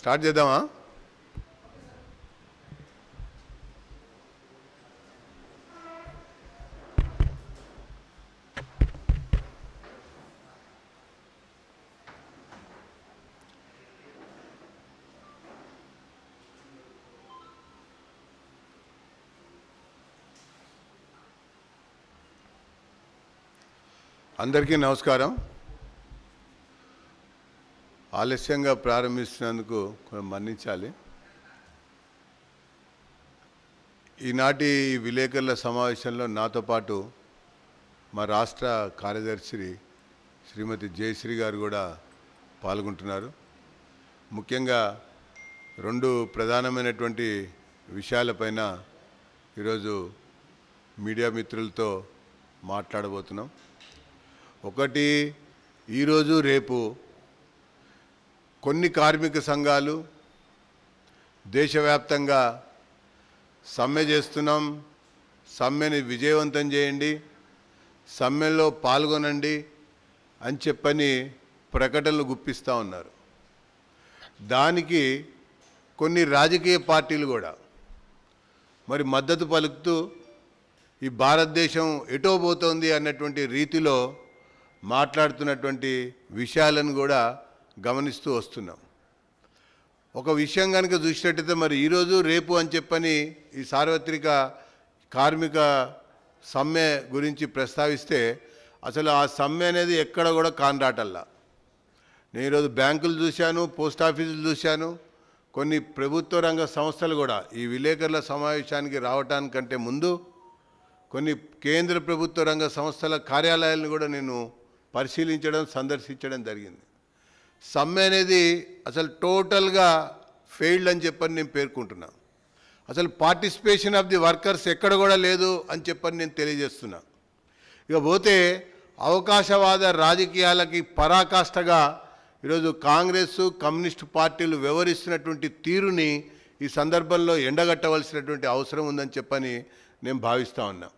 start చేద్దామా అందరికీ నమస్కారం ఆలస్యంగా ప్రారంభిస్తున్నందుకు మన్నించాలి ఈనాటి విలేకరుల సమావేశంలో నాతో పాటు మా రాష్ట్ర కార్యదర్శి శ్రీమతి జయశ్రీ గారు కూడా పాల్గొంటున్నారు ముఖ్యంగా రెండు ప్రధానమైనటువంటి విషయాలపైన ఈరోజు మీడియా మిత్రులతో మాట్లాడబోతున్నాం ఒకటి ఈరోజు రేపు కొన్ని కార్మిక సంఘాలు దేశవ్యాప్తంగా సమ్మె చేస్తున్నాం సమ్మెని విజయవంతం చేయండి సమ్మెలో పాల్గొనండి అని చెప్పని ప్రకటనలు గుప్పిస్తూ ఉన్నారు దానికి కొన్ని రాజకీయ పార్టీలు కూడా మరి మద్దతు పలుకుతూ ఈ భారతదేశం ఎటో పోతుంది అన్నటువంటి రీతిలో మాట్లాడుతున్నటువంటి విషయాలను కూడా గమనిస్తూ వస్తున్నాం ఒక విషయం కనుక చూసినట్టయితే మరి ఈరోజు రేపు అని చెప్పని ఈ సార్వత్రిక కార్మిక సమ్మె గురించి ప్రస్తావిస్తే అసలు ఆ సమ్మె అనేది ఎక్కడ కూడా కాన్రాటల్లా నేను ఈరోజు బ్యాంకులు చూశాను పోస్ట్ ఆఫీసులు చూశాను కొన్ని ప్రభుత్వ రంగ సంస్థలు కూడా ఈ విలేకరుల సమావేశానికి రావటానికంటే ముందు కొన్ని కేంద్ర ప్రభుత్వ రంగ సంస్థల కార్యాలయాలను కూడా నేను పరిశీలించడం సందర్శించడం జరిగింది సమ్మె అనేది అసలు టోటల్గా ఫెయిల్డ్ అని చెప్పని నేను పేర్కొంటున్నా అసలు పార్టిసిపేషన్ ఆఫ్ ది వర్కర్స్ ఎక్కడ కూడా లేదు అని చెప్పని నేను తెలియజేస్తున్నా ఇకపోతే అవకాశవాద రాజకీయాలకి పరాకాష్ఠగా ఈరోజు కాంగ్రెస్ కమ్యూనిస్ట్ పార్టీలు వివరిస్తున్నటువంటి తీరుని ఈ సందర్భంలో ఎండగట్టవలసినటువంటి అవసరం ఉందని చెప్పని నేను భావిస్తూ ఉన్నా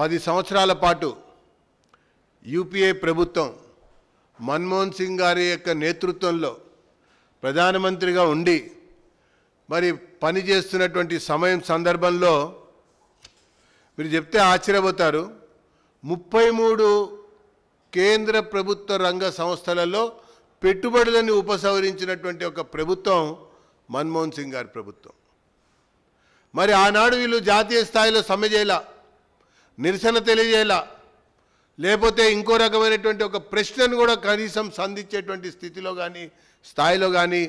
పది సంవత్సరాల పాటు యూపీఏ ప్రభుత్వం మన్మోహన్ సింగ్ గారి యొక్క నేతృత్వంలో ప్రధానమంత్రిగా ఉండి మరి పనిచేస్తున్నటువంటి సమయం సందర్భంలో మీరు చెప్తే ఆశ్చర్యపోతారు ముప్పై మూడు కేంద్ర ప్రభుత్వ రంగ సంస్థలలో పెట్టుబడులను ఉపసంహరించినటువంటి ఒక ప్రభుత్వం మన్మోహన్ సింగ్ గారి ప్రభుత్వం మరి ఆనాడు వీళ్ళు జాతీయ స్థాయిలో సమ్మె చేయాల నిరసన తెలియజేయాల లేకపోతే ఇంకో రకమైనటువంటి ఒక ప్రశ్నను కూడా కనీసం సంధించేటువంటి స్థితిలో కానీ స్థాయిలో కానీ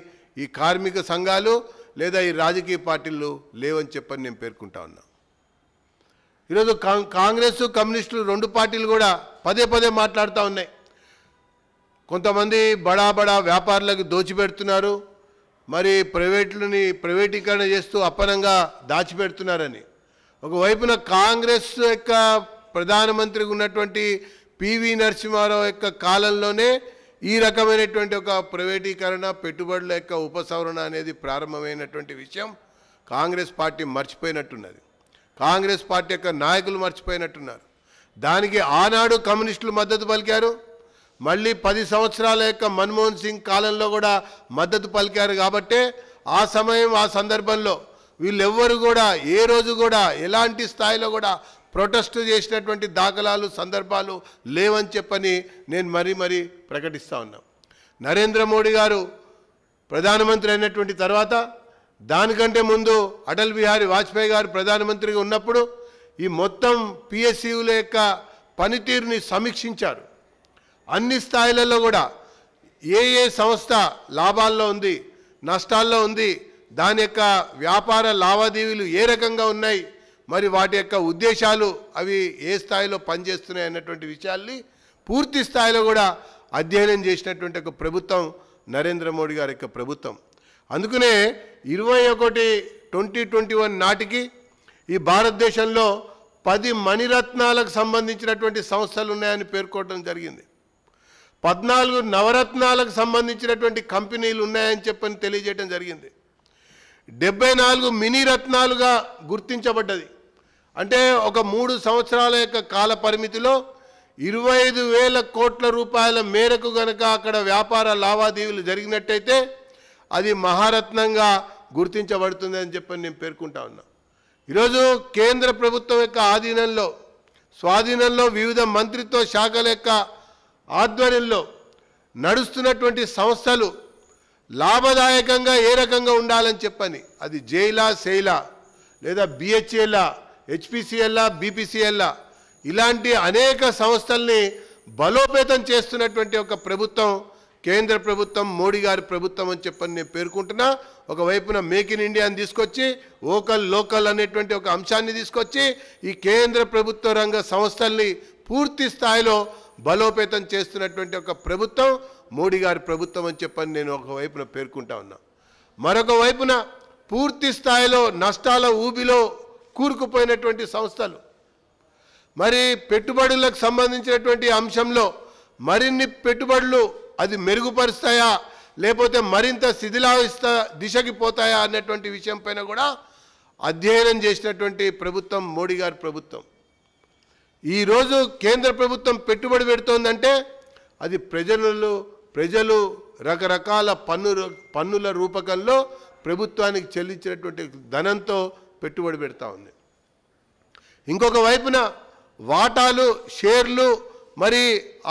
ఈ కార్మిక సంఘాలు లేదా ఈ రాజకీయ పార్టీలు లేవని చెప్పని నేను పేర్కొంటా ఉన్నా ఈరోజు కాంగ్రెస్ కమ్యూనిస్టులు రెండు పార్టీలు కూడా పదే పదే మాట్లాడుతూ ఉన్నాయి కొంతమంది బడా బడా వ్యాపారులకు దోచిపెడుతున్నారు మరి ప్రైవేట్లని ప్రైవేటీకరణ చేస్తూ అప్పనంగా దాచిపెడుతున్నారని ఒకవైపున కాంగ్రెస్ యొక్క ప్రధానమంత్రికి ఉన్నటువంటి పివి నరసింహారావు యొక్క కాలంలోనే ఈ రకమైనటువంటి ఒక ప్రైవేటీకరణ పెట్టుబడుల యొక్క ఉపసవరణ అనేది ప్రారంభమైనటువంటి విషయం కాంగ్రెస్ పార్టీ మర్చిపోయినట్టున్నది కాంగ్రెస్ పార్టీ యొక్క నాయకులు మర్చిపోయినట్టున్నారు దానికి ఆనాడు కమ్యూనిస్టులు మద్దతు పలికారు మళ్ళీ పది సంవత్సరాల యొక్క మన్మోహన్ సింగ్ కాలంలో కూడా మద్దతు పలికారు కాబట్టే ఆ సమయం ఆ సందర్భంలో వీళ్ళెవ్వరు కూడా ఏ రోజు కూడా ఎలాంటి స్థాయిలో కూడా ప్రొటెస్ట్ చేసినటువంటి దాఖలాలు సందర్భాలు లేవని చెప్పని నేను మరీ మరీ ప్రకటిస్తూ ఉన్నా నరేంద్ర మోడీ గారు ప్రధానమంత్రి అయినటువంటి తర్వాత దానికంటే ముందు అటల్ బిహారీ వాజ్పేయి గారు ప్రధానమంత్రిగా ఉన్నప్పుడు ఈ మొత్తం పిఎస్సీల యొక్క పనితీరుని సమీక్షించారు అన్ని స్థాయిలలో కూడా ఏ ఏ సంస్థ లాభాల్లో ఉంది నష్టాల్లో ఉంది దాని యొక్క వ్యాపార లావాదేవీలు ఏ రకంగా ఉన్నాయి మరి వాటి యొక్క ఉద్దేశాలు అవి ఏ స్థాయిలో పనిచేస్తున్నాయి అన్నటువంటి విషయాల్ని పూర్తి స్థాయిలో కూడా అధ్యయనం చేసినటువంటి ఒక ప్రభుత్వం నరేంద్ర మోడీ గారి యొక్క ప్రభుత్వం అందుకనే ఇరవై ఒకటి ట్వంటీ ట్వంటీ వన్ నాటికి ఈ భారతదేశంలో పది మణిరత్నాలకు సంబంధించినటువంటి సంస్థలు ఉన్నాయని పేర్కొనడం జరిగింది పద్నాలుగు నవరత్నాలకు సంబంధించినటువంటి కంపెనీలు ఉన్నాయని చెప్పని తెలియజేయడం జరిగింది డెబ్బై నాలుగు మినీ రత్నాలుగా గుర్తించబడ్డది అంటే ఒక మూడు సంవత్సరాల యొక్క కాల పరిమితిలో ఇరవై ఐదు వేల కోట్ల రూపాయల మేరకు గనక అక్కడ వ్యాపార లావాదేవీలు జరిగినట్టయితే అది మహారత్నంగా గుర్తించబడుతుంది అని చెప్పని నేను పేర్కొంటా ఉన్నా ఈరోజు కేంద్ర ప్రభుత్వం యొక్క ఆధీనంలో స్వాధీనంలో వివిధ మంత్రిత్వ శాఖల యొక్క ఆధ్వర్యంలో నడుస్తున్నటువంటి సంస్థలు లాభదాయకంగా ఏ రకంగా ఉండాలని చెప్పని అది జైలా శైలా లేదా బిహెచ్ఏలా హెచ్పిసిఎల్లా బీపీసీఎల్లా ఇలాంటి అనేక సంస్థల్ని బలోపేతం చేస్తున్నటువంటి ఒక ప్రభుత్వం కేంద్ర ప్రభుత్వం మోడీ గారి ప్రభుత్వం అని చెప్పని నేను పేర్కొంటున్నా ఒకవైపున మేక్ ఇన్ ఇండియాని తీసుకొచ్చి ఓకల్ లోకల్ అనేటువంటి ఒక అంశాన్ని తీసుకొచ్చి ఈ కేంద్ర ప్రభుత్వ రంగ సంస్థల్ని పూర్తి స్థాయిలో బలోపేతం చేస్తున్నటువంటి ఒక ప్రభుత్వం మోడీ గారి ప్రభుత్వం అని చెప్పని నేను ఒకవైపున పేర్కొంటా ఉన్నా మరొక వైపున పూర్తి స్థాయిలో నష్టాల ఊబిలో కూరుకుపోయినటువంటి సంస్థలు మరి పెట్టుబడులకు సంబంధించినటువంటి అంశంలో మరిన్ని పెట్టుబడులు అది మెరుగుపరుస్తాయా లేకపోతే మరింత శిథిలావిస్త దిశకి పోతాయా అనేటువంటి విషయంపైన కూడా అధ్యయనం చేసినటువంటి ప్రభుత్వం మోడీ గారి ప్రభుత్వం ఈరోజు కేంద్ర ప్రభుత్వం పెట్టుబడి పెడుతోందంటే అది ప్రజలు ప్రజలు రకరకాల పన్ను పన్నుల రూపకంలో ప్రభుత్వానికి చెల్లించినటువంటి ధనంతో పెట్టుబడి పెడతా ఉంది ఇంకొక వైపున వాటాలు షేర్లు మరి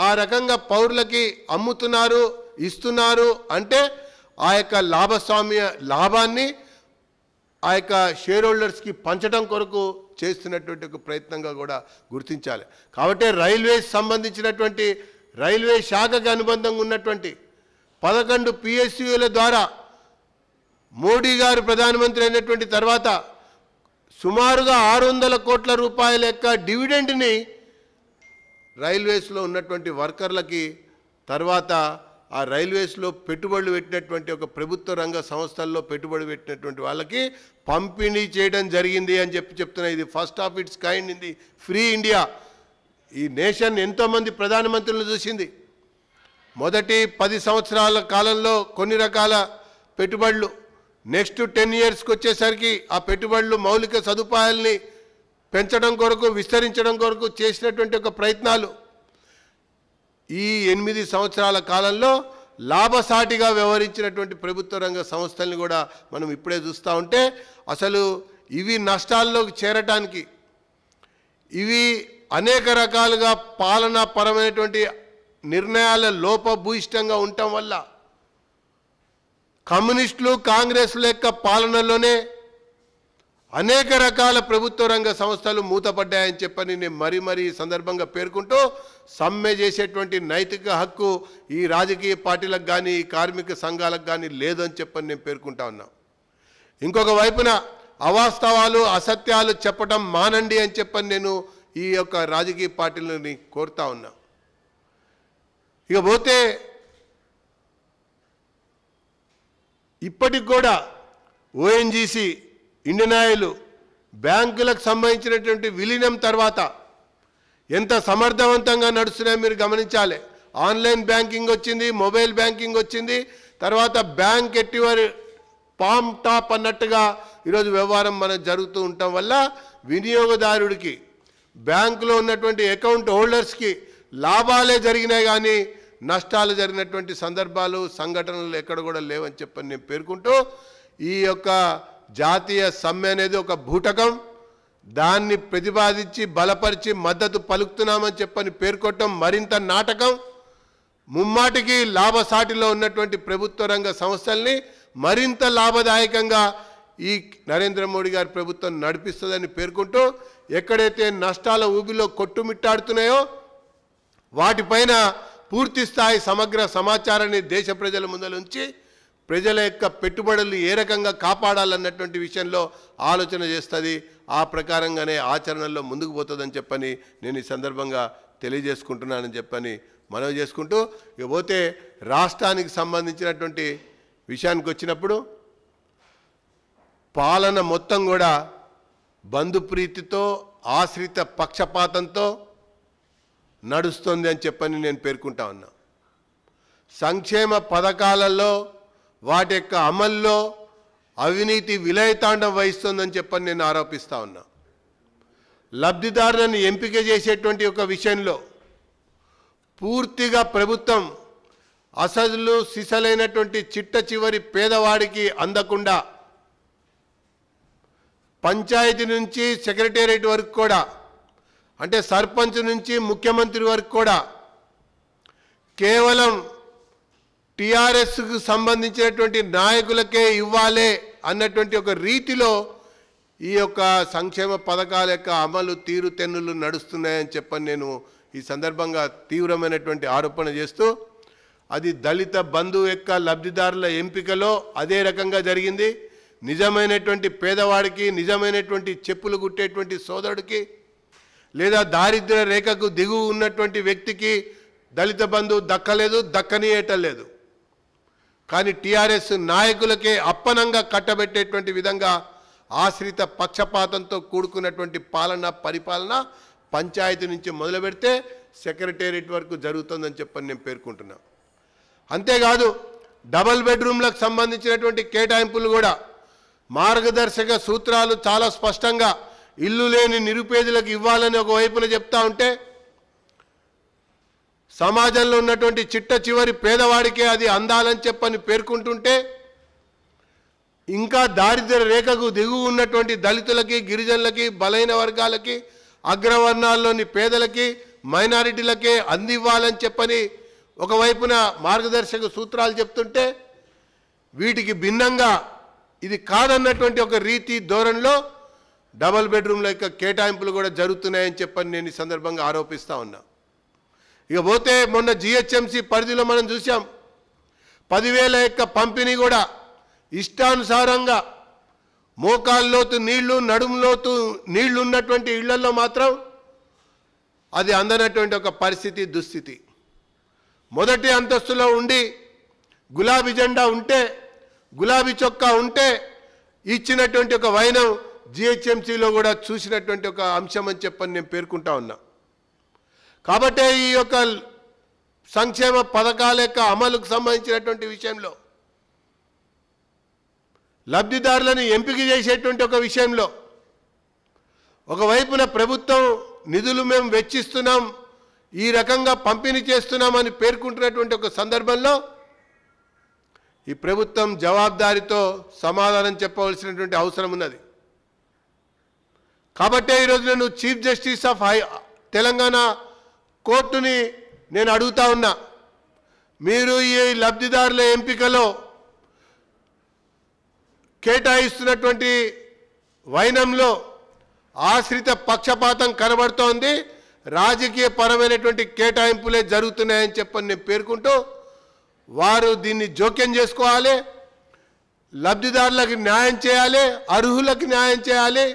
ఆ రకంగా పౌరులకి అమ్ముతున్నారు ఇస్తున్నారు అంటే ఆ యొక్క లాభస్వామ్య లాభాన్ని ఆ యొక్క షేర్ హోల్డర్స్కి పంచడం కొరకు చేస్తున్నటువంటి ఒక ప్రయత్నంగా కూడా గుర్తించాలి కాబట్టి రైల్వేస్ సంబంధించినటువంటి రైల్వే శాఖకి అనుబంధంగా ఉన్నటువంటి పదకొండు పిఎస్యుల ద్వారా మోడీ గారు ప్రధానమంత్రి అయినటువంటి తర్వాత సుమారుగా ఆరు వందల కోట్ల రూపాయల యొక్క డివిడెండ్ని రైల్వేస్లో ఉన్నటువంటి వర్కర్లకి తర్వాత ఆ రైల్వేస్లో పెట్టుబడులు పెట్టినటువంటి ఒక ప్రభుత్వ రంగ సంస్థల్లో పెట్టుబడి పెట్టినటువంటి వాళ్ళకి పంపిణీ చేయడం జరిగింది అని చెప్పి చెప్తున్నా ఇది ఫస్ట్ ఆఫ్ ఇట్స్ కైండ్ ఇది ఫ్రీ ఇండియా ఈ నేషన్ ఎంతోమంది ప్రధానమంత్రులను చూసింది మొదటి పది సంవత్సరాల కాలంలో కొన్ని రకాల పెట్టుబడులు నెక్స్ట్ టెన్ ఇయర్స్కి వచ్చేసరికి ఆ పెట్టుబడులు మౌలిక సదుపాయాల్ని పెంచడం కొరకు విస్తరించడం కొరకు చేసినటువంటి ఒక ప్రయత్నాలు ఈ ఎనిమిది సంవత్సరాల కాలంలో లాభసాటిగా వ్యవహరించినటువంటి ప్రభుత్వ రంగ సంస్థల్ని కూడా మనం ఇప్పుడే చూస్తూ ఉంటే అసలు ఇవి నష్టాల్లోకి చేరటానికి ఇవి అనేక రకాలుగా పాలనాపరమైనటువంటి నిర్ణయాల లోపభూయిష్టంగా ఉండటం వల్ల కమ్యూనిస్టులు కాంగ్రెస్ యొక్క పాలనలోనే అనేక రకాల ప్రభుత్వ రంగ సంస్థలు మూతపడ్డాయని చెప్పని నేను మరీ మరీ సందర్భంగా పేర్కొంటూ సమ్మె చేసేటువంటి నైతిక హక్కు ఈ రాజకీయ పార్టీలకు కానీ కార్మిక సంఘాలకు కానీ లేదని చెప్పని నేను పేర్కొంటా ఉన్నా ఇంకొక వైపున అవాస్తవాలు అసత్యాలు చెప్పడం మానండి అని చెప్పని నేను ఈ యొక్క రాజకీయ పార్టీలని కోరుతా ఉన్నా ఇకపోతే ఇప్పటికి కూడా ఓఎన్జీసీ ఇండియన్ ఆయిల్ బ్యాంకులకు సంబంధించినటువంటి విలీనం తర్వాత ఎంత సమర్థవంతంగా నడుస్తున్నాయో మీరు గమనించాలి ఆన్లైన్ బ్యాంకింగ్ వచ్చింది మొబైల్ బ్యాంకింగ్ వచ్చింది తర్వాత బ్యాంక్ ఎట్టివారి పామ్ టాప్ అన్నట్టుగా ఈరోజు వ్యవహారం మనం జరుగుతూ ఉండటం వల్ల వినియోగదారుడికి బ్యాంకులో ఉన్నటువంటి అకౌంట్ హోల్డర్స్కి లాభాలే జరిగినాయి కానీ నష్టాలు జరిగినటువంటి సందర్భాలు సంఘటనలు ఎక్కడ కూడా లేవని చెప్పని నేను పేర్కొంటూ ఈ యొక్క జాతీయ సమ్మె అనేది ఒక భూటకం దాన్ని ప్రతిపాదించి బలపరిచి మద్దతు పలుకుతున్నామని చెప్పని పేర్కొట్టడం మరింత నాటకం ముమ్మాటికి లాభసాటిలో ఉన్నటువంటి ప్రభుత్వ రంగ సంస్థల్ని మరింత లాభదాయకంగా ఈ నరేంద్ర మోడీ గారి ప్రభుత్వం నడిపిస్తుందని పేర్కొంటూ ఎక్కడైతే నష్టాల ఊబిలో కొట్టుమిట్టాడుతున్నాయో వాటిపైన పూర్తి స్థాయి సమగ్ర సమాచారాన్ని దేశ ప్రజల ముందలుంచి ప్రజల యొక్క పెట్టుబడులు ఏ రకంగా కాపాడాలన్నటువంటి విషయంలో ఆలోచన చేస్తుంది ఆ ప్రకారంగానే ఆచరణలో ముందుకు పోతుందని చెప్పని నేను ఈ సందర్భంగా తెలియజేసుకుంటున్నానని చెప్పని మనవి చేసుకుంటూ ఇకపోతే రాష్ట్రానికి సంబంధించినటువంటి విషయానికి వచ్చినప్పుడు పాలన మొత్తం కూడా బంధుప్రీతితో ఆశ్రిత పక్షపాతంతో నడుస్తుంది అని చెప్పని నేను పేర్కొంటా ఉన్నా సంక్షేమ పథకాలలో వాటి యొక్క అమల్లో అవినీతి విలయతాండం వహిస్తుందని చెప్పని నేను ఆరోపిస్తూ ఉన్నా లబ్ధిదారులను ఎంపిక చేసేటువంటి ఒక విషయంలో పూర్తిగా ప్రభుత్వం అసలు సిసలైనటువంటి చిట్ట చివరి పేదవాడికి అందకుండా పంచాయతీ నుంచి సెక్రటేరియట్ వరకు కూడా అంటే సర్పంచ్ నుంచి ముఖ్యమంత్రి వరకు కూడా కేవలం టీఆర్ఎస్కు సంబంధించినటువంటి నాయకులకే ఇవ్వాలి అన్నటువంటి ఒక రీతిలో ఈ యొక్క సంక్షేమ పథకాల యొక్క అమలు తీరుతెన్నులు నడుస్తున్నాయని చెప్పని నేను ఈ సందర్భంగా తీవ్రమైనటువంటి ఆరోపణ చేస్తూ అది దళిత బంధు యొక్క లబ్ధిదారుల ఎంపికలో అదే రకంగా జరిగింది నిజమైనటువంటి పేదవాడికి నిజమైనటువంటి చెప్పులు కుట్టేటువంటి సోదరుడికి లేదా దారిద్ర్య రేఖకు దిగువ ఉన్నటువంటి వ్యక్తికి దళిత బంధువు దక్కలేదు దక్కనీయటలేదు కానీ టీఆర్ఎస్ నాయకులకే అప్పనంగా కట్టబెట్టేటువంటి విధంగా ఆశ్రిత పక్షపాతంతో కూడుకున్నటువంటి పాలన పరిపాలన పంచాయతీ నుంచి మొదలు పెడితే సెక్రటేరియట్ వరకు జరుగుతుందని చెప్పని నేను పేర్కొంటున్నా అంతేకాదు డబల్ బెడ్రూమ్లకు సంబంధించినటువంటి కేటాయింపులు కూడా మార్గదర్శక సూత్రాలు చాలా స్పష్టంగా ఇల్లు లేని నిరుపేదలకు ఇవ్వాలని ఒకవైపున చెప్తా ఉంటే సమాజంలో ఉన్నటువంటి చిట్ట చివరి పేదవాడికే అది అందాలని చెప్పని పేర్కొంటుంటే ఇంకా దారిద్ర రేఖకు దిగువ ఉన్నటువంటి దళితులకి గిరిజనులకి బలైన వర్గాలకి అగ్రవర్ణాల్లోని పేదలకి మైనారిటీలకే అందివ్వాలని చెప్పని ఒకవైపున మార్గదర్శక సూత్రాలు చెప్తుంటే వీటికి భిన్నంగా ఇది కాదన్నటువంటి ఒక రీతి ధోరణిలో డబల్ బెడ్రూమ్ల యొక్క కేటాయింపులు కూడా జరుగుతున్నాయని చెప్పని నేను ఈ సందర్భంగా ఆరోపిస్తూ ఉన్నా ఇక పోతే మొన్న జిహెచ్ఎంసీ పరిధిలో మనం చూసాం పదివేల యొక్క పంపిణీ కూడా ఇష్టానుసారంగా మోకాల్లోతు నీళ్లు నడుములోతు నీళ్లు ఉన్నటువంటి ఇళ్లలో మాత్రం అది అందనటువంటి ఒక పరిస్థితి దుస్థితి మొదటి అంతస్తులో ఉండి గులాబీ జెండా ఉంటే గులాబీ చొక్కా ఉంటే ఇచ్చినటువంటి ఒక వైనం జిహెచ్ఎంసీలో కూడా చూసినటువంటి ఒక అంశం అని చెప్పని నేను పేర్కొంటా ఉన్నా కాబట్టి ఈ యొక్క సంక్షేమ పథకాల యొక్క అమలుకు సంబంధించినటువంటి విషయంలో లబ్ధిదారులను ఎంపిక చేసేటువంటి ఒక విషయంలో ఒకవైపున ప్రభుత్వం నిధులు మేము వెచ్చిస్తున్నాం ఈ రకంగా పంపిణీ చేస్తున్నామని పేర్కొంటున్నటువంటి ఒక సందర్భంలో ఈ ప్రభుత్వం జవాబుదారితో సమాధానం చెప్పవలసినటువంటి అవసరం ఉన్నది కాబట్టే ఈరోజు నేను chief justice of high Telangana కోర్టుని నేను అడుగుతా ఉన్నా మీరు ఈ లబ్ధిదారుల ఎంపికలో కేటాయిస్తున్నటువంటి వైనంలో ఆశ్రిత పక్షపాతం కనబడుతోంది రాజకీయ పరమైనటువంటి కేటాయింపులే జరుగుతున్నాయని చెప్పని నేను పేర్కొంటూ వారు దీన్ని జోక్యం చేసుకోవాలి లబ్ధిదారులకు న్యాయం చేయాలి అర్హులకు న్యాయం చేయాలి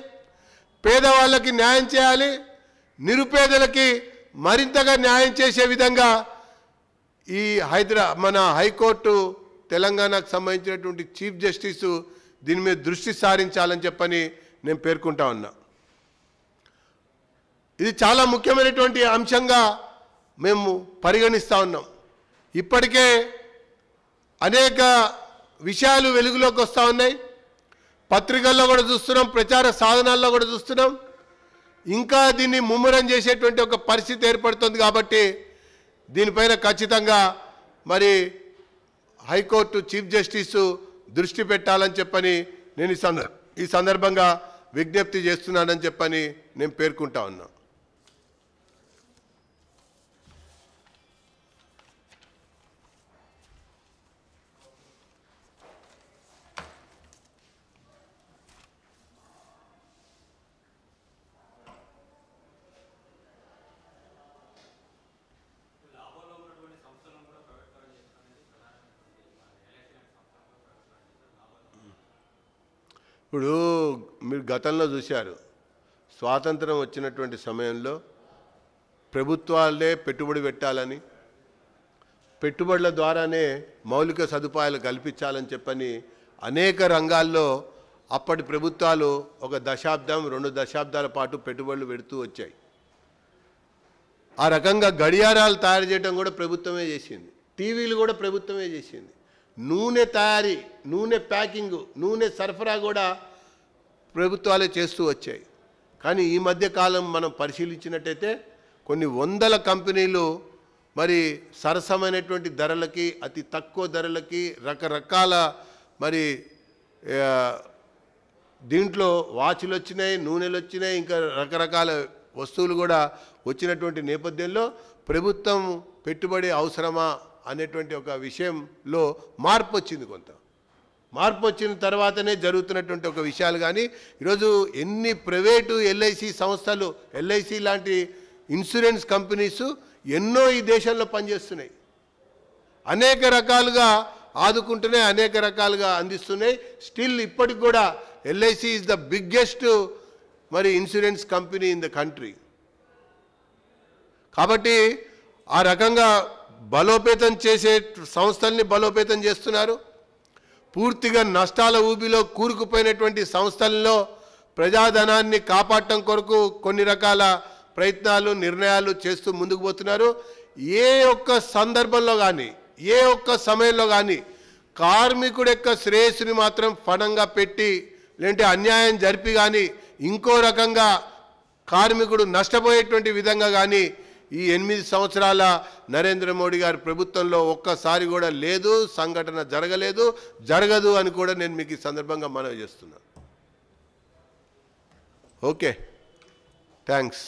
పేదవాళ్ళకి న్యాయం చేయాలి నిరుపేదలకి మరింతగా న్యాయం చేసే విధంగా ఈ హైదరా మన హైకోర్టు తెలంగాణకు సంబంధించినటువంటి చీఫ్ జస్టిస్ దీని మీద దృష్టి సారించాలని చెప్పని నేను పేర్కొంటా ఉన్నా ఇది చాలా ముఖ్యమైనటువంటి అంశంగా మేము పరిగణిస్తూ ఉన్నాం ఇప్పటికే అనేక విషయాలు వెలుగులోకి వస్తూ ఉన్నాయి పత్రికల్లో కూడా చూస్తున్నాం ప్రచార సాధనాల్లో కూడా చూస్తున్నాం ఇంకా దీన్ని ముమ్మరం చేసేటువంటి ఒక పరిస్థితి ఏర్పడుతుంది కాబట్టి దీనిపైన ఖచ్చితంగా మరి హైకోర్టు చీఫ్ జస్టిస్ దృష్టి పెట్టాలని చెప్పని నేను ఈ సందర్భంగా విజ్ఞప్తి చేస్తున్నానని చెప్పని నేను పేర్కొంటా ఉన్నాను ఇప్పుడు మీరు గతంలో చూశారు స్వాతంత్రం వచ్చినటువంటి సమయంలో ప్రభుత్వాలే పెట్టుబడి పెట్టాలని పెట్టుబడుల ద్వారానే మౌలిక సదుపాయాలు కల్పించాలని చెప్పని అనేక రంగాల్లో అప్పటి ప్రభుత్వాలు ఒక దశాబ్దం రెండు దశాబ్దాల పాటు పెట్టుబడులు పెడుతూ వచ్చాయి ఆ రకంగా గడియారాలు తయారు చేయడం కూడా ప్రభుత్వమే చేసింది టీవీలు కూడా ప్రభుత్వమే చేసింది నూనె తయారీ నూనె ప్యాకింగ్ నూనె సరఫరా కూడా ప్రభుత్వాలే చేస్తూ వచ్చాయి కానీ ఈ మధ్య కాలం మనం పరిశీలించినట్టయితే కొన్ని వందల కంపెనీలు మరి సరసమైనటువంటి ధరలకి అతి తక్కువ ధరలకి రకరకాల మరి దీంట్లో వాచ్లు వచ్చినాయి నూనెలు వచ్చినాయి ఇంకా రకరకాల వస్తువులు కూడా వచ్చినటువంటి నేపథ్యంలో ప్రభుత్వం పెట్టుబడి అవసరమా అనేటువంటి ఒక విషయంలో మార్పు వచ్చింది కొంత మార్పు వచ్చిన తర్వాతనే జరుగుతున్నటువంటి ఒక విషయాలు కానీ ఈరోజు ఎన్ని ప్రైవేటు ఎల్ఐసి సంస్థలు ఎల్ఐసి లాంటి ఇన్సూరెన్స్ కంపెనీస్ ఎన్నో ఈ దేశంలో పనిచేస్తున్నాయి అనేక రకాలుగా ఆదుకుంటూనే అనేక రకాలుగా అందిస్తున్నాయి స్టిల్ ఇప్పటికి కూడా ఎల్ఐసి ఈజ్ ద బిగ్గెస్ట్ మరి insurance company in the country కాబట్టి ఆ రకంగా బలోపేతం చేసే సంస్థల్ని బలోపేతం చేస్తున్నారు పూర్తిగా నష్టాల ఊబిలో కూరుకుపోయినటువంటి సంస్థల్లో ప్రజాధనాన్ని కాపాడటం కొరకు కొన్ని రకాల ప్రయత్నాలు నిర్ణయాలు చేస్తూ ముందుకు పోతున్నారు ఏ ఒక్క సందర్భంలో కానీ ఏ ఒక్క సమయంలో కానీ కార్మికుడు యొక్క శ్రేయస్సుని మాత్రం ఫణంగా పెట్టి లేదంటే అన్యాయం జరిపి కానీ ఇంకో రకంగా కార్మికుడు నష్టపోయేటువంటి విధంగా కానీ ఈ ఎనిమిది సంవత్సరాల నరేంద్ర మోడీ గారి ప్రభుత్వంలో ఒక్కసారి కూడా లేదు సంఘటన జరగలేదు జరగదు అని కూడా నేను మీకు ఈ సందర్భంగా మనవి చేస్తున్నాను ఓకే థ్యాంక్స్